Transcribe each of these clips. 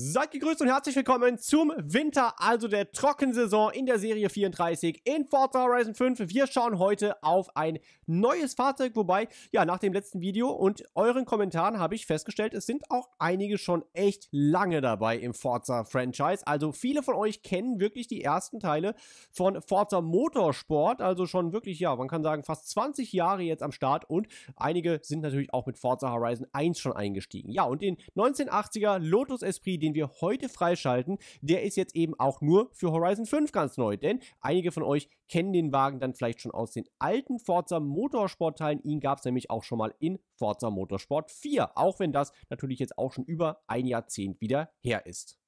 Seid gegrüßt und herzlich willkommen zum Winter, also der Trockensaison in der Serie 34 in Forza Horizon 5. Wir schauen heute auf ein neues Fahrzeug, wobei, ja, nach dem letzten Video und euren Kommentaren habe ich festgestellt, es sind auch einige schon echt lange dabei im Forza-Franchise. Also viele von euch kennen wirklich die ersten Teile von Forza Motorsport, also schon wirklich, ja, man kann sagen, fast 20 Jahre jetzt am Start und einige sind natürlich auch mit Forza Horizon 1 schon eingestiegen. Ja, und den 1980er Lotus Esprit, den den wir heute freischalten, der ist jetzt eben auch nur für Horizon 5 ganz neu. Denn einige von euch kennen den Wagen dann vielleicht schon aus den alten Forza Motorsport Teilen. Ihn gab es nämlich auch schon mal in Forza Motorsport 4. Auch wenn das natürlich jetzt auch schon über ein Jahrzehnt wieder her ist.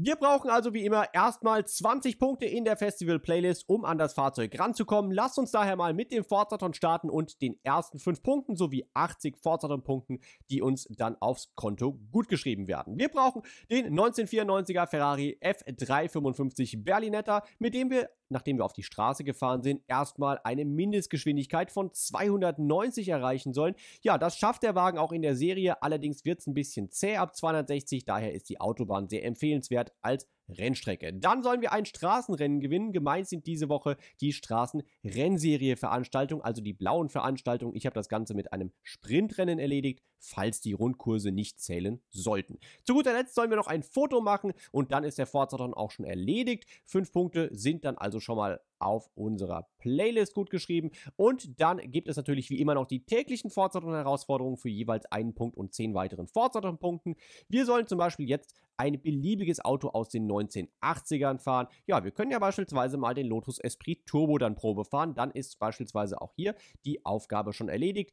Wir brauchen also wie immer erstmal 20 Punkte in der Festival-Playlist, um an das Fahrzeug ranzukommen. Lasst uns daher mal mit dem Forzaton starten und den ersten 5 Punkten sowie 80 Forzaton-Punkten, die uns dann aufs Konto gutgeschrieben werden. Wir brauchen den 1994er Ferrari F355 Berlinetta, mit dem wir nachdem wir auf die Straße gefahren sind, erstmal eine Mindestgeschwindigkeit von 290 erreichen sollen. Ja, das schafft der Wagen auch in der Serie, allerdings wird es ein bisschen zäh ab 260, daher ist die Autobahn sehr empfehlenswert als Rennstrecke. Dann sollen wir ein Straßenrennen gewinnen. Gemeint sind diese Woche die Straßenrennserie Veranstaltung, also die blauen Veranstaltungen. Ich habe das Ganze mit einem Sprintrennen erledigt, falls die Rundkurse nicht zählen sollten. Zu guter Letzt sollen wir noch ein Foto machen und dann ist der Forza dann auch schon erledigt. Fünf Punkte sind dann also schon mal auf unserer Playlist gut geschrieben. Und dann gibt es natürlich wie immer noch die täglichen und herausforderungen für jeweils einen Punkt und zehn weiteren Fortsetzungspunkten. Wir sollen zum Beispiel jetzt ein beliebiges Auto aus den 1980ern fahren. Ja, wir können ja beispielsweise mal den Lotus Esprit Turbo dann Probe fahren. Dann ist beispielsweise auch hier die Aufgabe schon erledigt.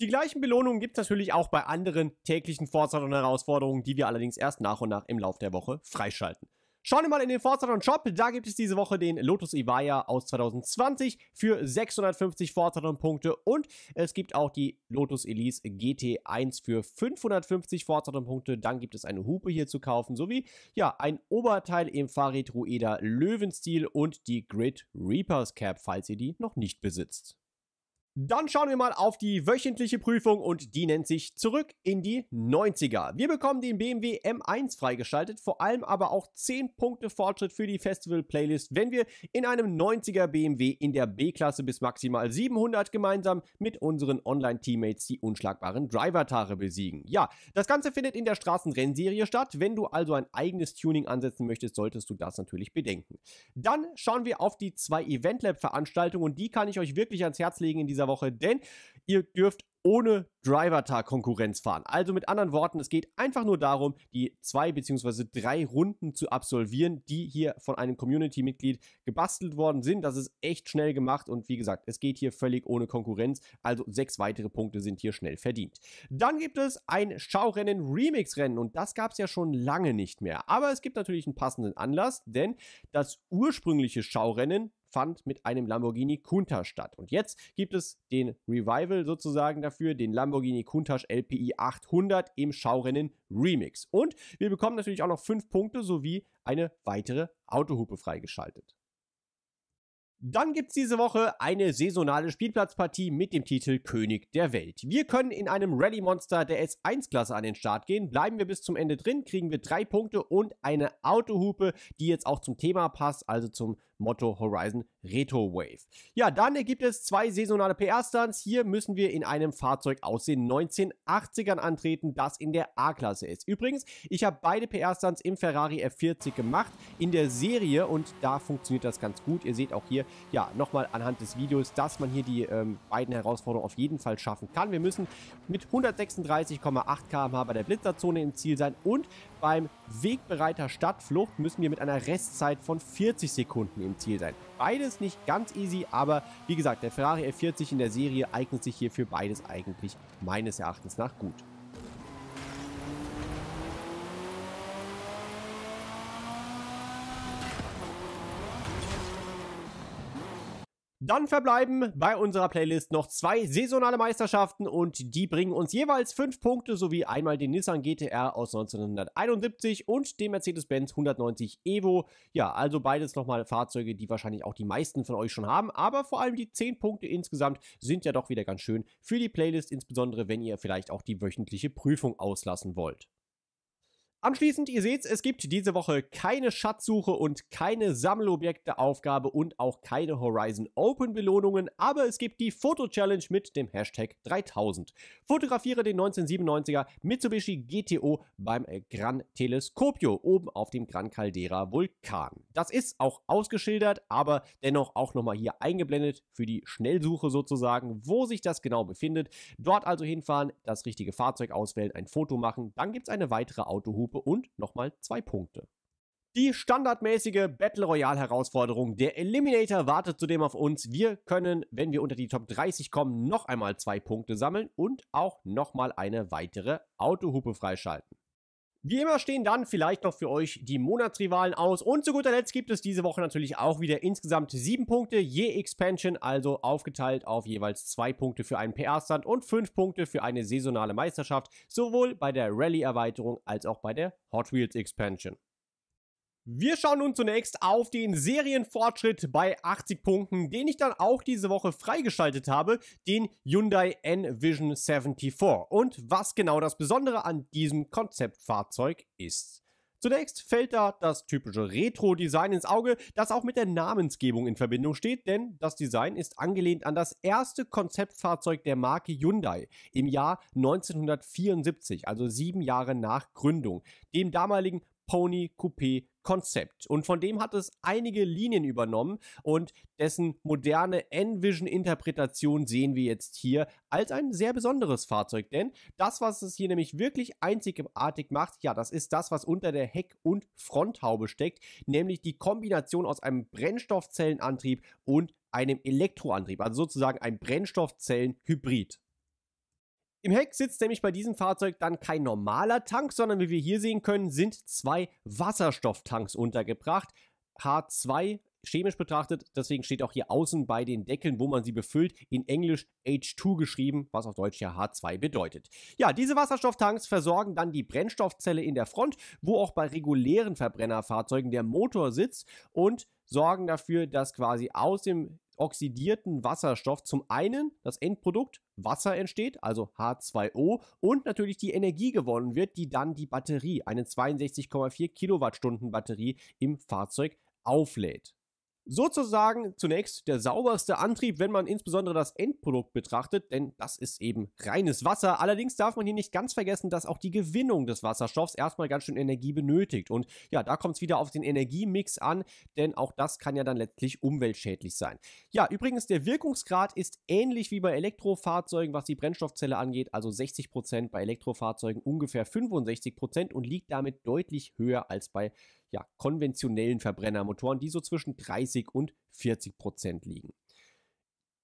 Die gleichen Belohnungen gibt es natürlich auch bei anderen täglichen und herausforderungen die wir allerdings erst nach und nach im Laufe der Woche freischalten. Schauen wir mal in den Forzathon Shop. Da gibt es diese Woche den Lotus Evija aus 2020 für 650 Forzathon Punkte und es gibt auch die Lotus Elise GT1 für 550 Forzathon Punkte. Dann gibt es eine Hupe hier zu kaufen sowie ja ein Oberteil im Fahrrad Rueda Löwenstil und die Grid Reapers Cap, falls ihr die noch nicht besitzt. Dann schauen wir mal auf die wöchentliche Prüfung und die nennt sich Zurück in die 90er. Wir bekommen den BMW M1 freigeschaltet, vor allem aber auch 10 Punkte Fortschritt für die Festival-Playlist, wenn wir in einem 90er BMW in der B-Klasse bis maximal 700 gemeinsam mit unseren Online-Teammates die unschlagbaren Driver-Tare besiegen. Ja, das Ganze findet in der Straßenrennserie statt. Wenn du also ein eigenes Tuning ansetzen möchtest, solltest du das natürlich bedenken. Dann schauen wir auf die zwei Eventlab-Veranstaltungen und die kann ich euch wirklich ans Herz legen in dieser dieser Woche, denn ihr dürft ohne Driver-Tag-Konkurrenz fahren. Also mit anderen Worten, es geht einfach nur darum, die zwei bzw. drei Runden zu absolvieren, die hier von einem Community-Mitglied gebastelt worden sind. Das ist echt schnell gemacht und wie gesagt, es geht hier völlig ohne Konkurrenz. Also sechs weitere Punkte sind hier schnell verdient. Dann gibt es ein Schaurennen-Remix-Rennen und das gab es ja schon lange nicht mehr. Aber es gibt natürlich einen passenden Anlass, denn das ursprüngliche Schaurennen, fand mit einem Lamborghini Countach statt. Und jetzt gibt es den Revival sozusagen dafür, den Lamborghini Countach LPI 800 im Schaurennen Remix. Und wir bekommen natürlich auch noch fünf Punkte sowie eine weitere Autohupe freigeschaltet. Dann gibt es diese Woche eine saisonale Spielplatzpartie mit dem Titel König der Welt. Wir können in einem Rallye-Monster der S1-Klasse an den Start gehen. Bleiben wir bis zum Ende drin, kriegen wir drei Punkte und eine Autohupe, die jetzt auch zum Thema passt, also zum Motto Horizon Retro Wave. Ja, dann gibt es zwei saisonale PR-Stunts. Hier müssen wir in einem Fahrzeug aus den 1980ern antreten, das in der A-Klasse ist. Übrigens, ich habe beide PR-Stunts im Ferrari F40 gemacht, in der Serie und da funktioniert das ganz gut. Ihr seht auch hier, ja, nochmal anhand des Videos, dass man hier die ähm, beiden Herausforderungen auf jeden Fall schaffen kann. Wir müssen mit 136,8 km/h bei der Blitzerzone im Ziel sein und beim Wegbereiter Stadtflucht müssen wir mit einer Restzeit von 40 Sekunden im Ziel sein. Beides nicht ganz easy, aber wie gesagt, der Ferrari F40 in der Serie eignet sich hier für beides eigentlich meines Erachtens nach gut. Dann verbleiben bei unserer Playlist noch zwei saisonale Meisterschaften und die bringen uns jeweils fünf Punkte sowie einmal den Nissan GTR aus 1971 und den Mercedes-Benz 190 Evo. Ja, also beides nochmal Fahrzeuge, die wahrscheinlich auch die meisten von euch schon haben, aber vor allem die zehn Punkte insgesamt sind ja doch wieder ganz schön für die Playlist, insbesondere wenn ihr vielleicht auch die wöchentliche Prüfung auslassen wollt. Anschließend, ihr seht, es gibt diese Woche keine Schatzsuche und keine Sammelobjekte-Aufgabe und auch keine Horizon Open Belohnungen, aber es gibt die Foto-Challenge mit dem Hashtag 3000. Fotografiere den 1997er Mitsubishi GTO beim Gran Telescopio oben auf dem Gran Caldera Vulkan. Das ist auch ausgeschildert, aber dennoch auch nochmal hier eingeblendet für die Schnellsuche sozusagen, wo sich das genau befindet. Dort also hinfahren, das richtige Fahrzeug auswählen, ein Foto machen, dann gibt es eine weitere Autohupe Gruppe und nochmal zwei Punkte. Die standardmäßige Battle Royale Herausforderung. Der Eliminator wartet zudem auf uns. Wir können, wenn wir unter die Top 30 kommen, noch einmal zwei Punkte sammeln und auch nochmal eine weitere Autohupe freischalten. Wie immer stehen dann vielleicht noch für euch die Monatsrivalen aus. Und zu guter Letzt gibt es diese Woche natürlich auch wieder insgesamt sieben Punkte je Expansion, also aufgeteilt auf jeweils zwei Punkte für einen PR-Stand und fünf Punkte für eine saisonale Meisterschaft, sowohl bei der Rallye-Erweiterung als auch bei der Hot Wheels Expansion. Wir schauen nun zunächst auf den Serienfortschritt bei 80 Punkten, den ich dann auch diese Woche freigeschaltet habe, den Hyundai N-Vision 74. Und was genau das Besondere an diesem Konzeptfahrzeug ist. Zunächst fällt da das typische Retro-Design ins Auge, das auch mit der Namensgebung in Verbindung steht, denn das Design ist angelehnt an das erste Konzeptfahrzeug der Marke Hyundai im Jahr 1974, also sieben Jahre nach Gründung, dem damaligen Pony Coupé Konzept. Und von dem hat es einige Linien übernommen und dessen moderne Envision-Interpretation sehen wir jetzt hier als ein sehr besonderes Fahrzeug. Denn das, was es hier nämlich wirklich einzigartig macht, ja, das ist das, was unter der Heck- und Fronthaube steckt, nämlich die Kombination aus einem Brennstoffzellenantrieb und einem Elektroantrieb, also sozusagen ein Brennstoffzellenhybrid. Im Heck sitzt nämlich bei diesem Fahrzeug dann kein normaler Tank, sondern wie wir hier sehen können, sind zwei Wasserstofftanks untergebracht. H2 chemisch betrachtet, deswegen steht auch hier außen bei den Deckeln, wo man sie befüllt, in Englisch H2 geschrieben, was auf Deutsch ja H2 bedeutet. Ja, diese Wasserstofftanks versorgen dann die Brennstoffzelle in der Front, wo auch bei regulären Verbrennerfahrzeugen der Motor sitzt und sorgen dafür, dass quasi aus dem oxidierten Wasserstoff zum einen das Endprodukt Wasser entsteht, also H2O, und natürlich die Energie gewonnen wird, die dann die Batterie, eine 62,4 Kilowattstunden Batterie im Fahrzeug auflädt sozusagen zunächst der sauberste Antrieb, wenn man insbesondere das Endprodukt betrachtet, denn das ist eben reines Wasser. Allerdings darf man hier nicht ganz vergessen, dass auch die Gewinnung des Wasserstoffs erstmal ganz schön Energie benötigt. Und ja, da kommt es wieder auf den Energiemix an, denn auch das kann ja dann letztlich umweltschädlich sein. Ja, übrigens, der Wirkungsgrad ist ähnlich wie bei Elektrofahrzeugen, was die Brennstoffzelle angeht, also 60% Prozent bei Elektrofahrzeugen ungefähr 65% Prozent und liegt damit deutlich höher als bei ja, konventionellen Verbrennermotoren, die so zwischen 30 und 40 Prozent liegen.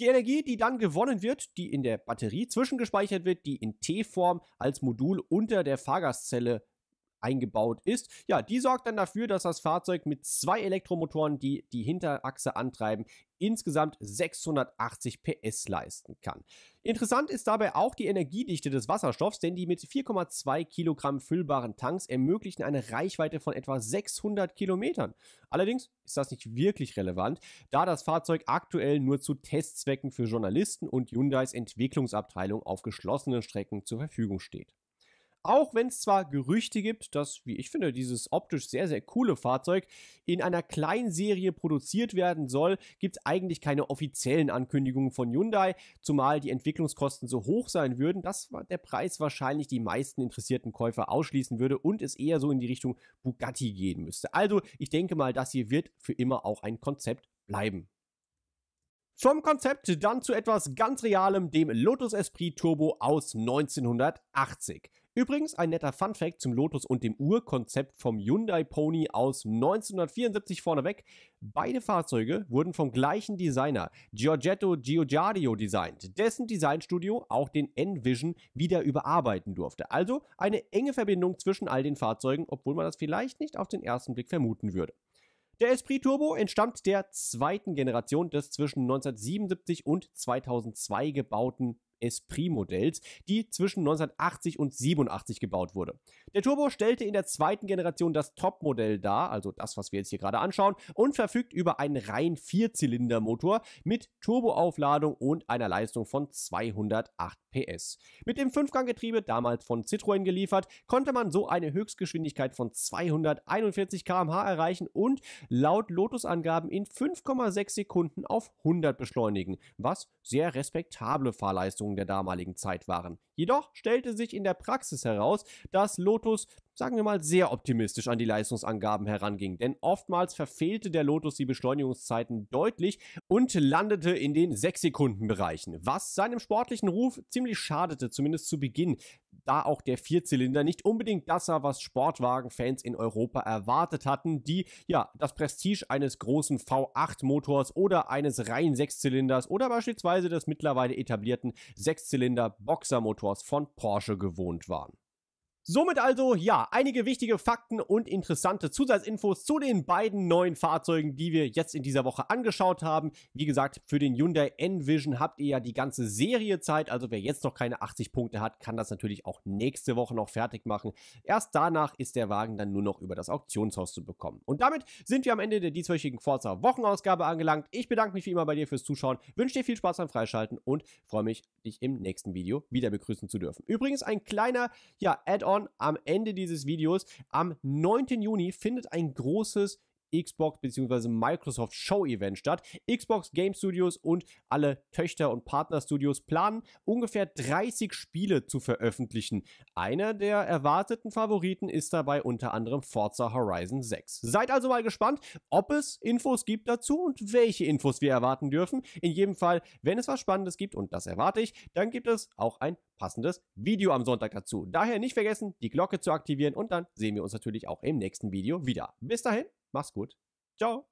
Die Energie, die dann gewonnen wird, die in der Batterie zwischengespeichert wird, die in T-Form als Modul unter der Fahrgastzelle eingebaut ist. Ja, die sorgt dann dafür, dass das Fahrzeug mit zwei Elektromotoren, die die Hinterachse antreiben, insgesamt 680 PS leisten kann. Interessant ist dabei auch die Energiedichte des Wasserstoffs, denn die mit 4,2 Kilogramm füllbaren Tanks ermöglichen eine Reichweite von etwa 600 Kilometern. Allerdings ist das nicht wirklich relevant, da das Fahrzeug aktuell nur zu Testzwecken für Journalisten und Hyundais Entwicklungsabteilung auf geschlossenen Strecken zur Verfügung steht. Auch wenn es zwar Gerüchte gibt, dass, wie ich finde, dieses optisch sehr, sehr coole Fahrzeug in einer kleinen Serie produziert werden soll, gibt es eigentlich keine offiziellen Ankündigungen von Hyundai, zumal die Entwicklungskosten so hoch sein würden, dass der Preis wahrscheinlich die meisten interessierten Käufer ausschließen würde und es eher so in die Richtung Bugatti gehen müsste. Also ich denke mal, das hier wird für immer auch ein Konzept bleiben. Vom Konzept dann zu etwas ganz Realem, dem Lotus Esprit Turbo aus 1980. Übrigens ein netter Fun Fact zum Lotus und dem Urkonzept vom Hyundai Pony aus 1974 vorneweg. Beide Fahrzeuge wurden vom gleichen Designer Giorgetto Giugiaro designt, dessen Designstudio auch den Envision wieder überarbeiten durfte. Also eine enge Verbindung zwischen all den Fahrzeugen, obwohl man das vielleicht nicht auf den ersten Blick vermuten würde. Der Esprit Turbo entstammt der zweiten Generation des zwischen 1977 und 2002 gebauten Esprit-Modells, die zwischen 1980 und 87 gebaut wurde. Der Turbo stellte in der zweiten Generation das Top-Modell dar, also das, was wir jetzt hier gerade anschauen, und verfügt über einen rein Vierzylinder-Motor mit Turboaufladung und einer Leistung von 208 PS. Mit dem Fünfganggetriebe, damals von Citroën geliefert, konnte man so eine Höchstgeschwindigkeit von 241 km/h erreichen und laut Lotus-Angaben in 5,6 Sekunden auf 100 beschleunigen, was sehr respektable Fahrleistung Anforderungen der damaligen Zeit waren. Jedoch stellte sich in der Praxis heraus, dass Lotus, sagen wir mal, sehr optimistisch an die Leistungsangaben heranging, denn oftmals verfehlte der Lotus die Beschleunigungszeiten deutlich und landete in den 6-Sekunden-Bereichen, was seinem sportlichen Ruf ziemlich schadete, zumindest zu Beginn, da auch der Vierzylinder nicht unbedingt das war, was Sportwagenfans in Europa erwartet hatten, die ja das Prestige eines großen V8-Motors oder eines reinen Sechszylinders oder beispielsweise des mittlerweile etablierten Sechszylinder-Boxermotors von Porsche gewohnt waren. Somit also, ja, einige wichtige Fakten und interessante Zusatzinfos zu den beiden neuen Fahrzeugen, die wir jetzt in dieser Woche angeschaut haben. Wie gesagt, für den Hyundai Envision habt ihr ja die ganze Serie Zeit, also wer jetzt noch keine 80 Punkte hat, kann das natürlich auch nächste Woche noch fertig machen. Erst danach ist der Wagen dann nur noch über das Auktionshaus zu bekommen. Und damit sind wir am Ende der dieswöchigen Forza Wochenausgabe angelangt. Ich bedanke mich wie immer bei dir fürs Zuschauen, wünsche dir viel Spaß beim Freischalten und freue mich, dich im nächsten Video wieder begrüßen zu dürfen. Übrigens ein kleiner, ja, Add-on schon am Ende dieses Videos. Am 9. Juni findet ein großes Xbox bzw. Microsoft Show Event statt. Xbox Game Studios und alle Töchter- und Partnerstudios planen, ungefähr 30 Spiele zu veröffentlichen. Einer der erwarteten Favoriten ist dabei unter anderem Forza Horizon 6. Seid also mal gespannt, ob es Infos gibt dazu und welche Infos wir erwarten dürfen. In jedem Fall, wenn es was Spannendes gibt, und das erwarte ich, dann gibt es auch ein passendes Video am Sonntag dazu. Daher nicht vergessen, die Glocke zu aktivieren und dann sehen wir uns natürlich auch im nächsten Video wieder. Bis dahin, Mach's gut. Ciao.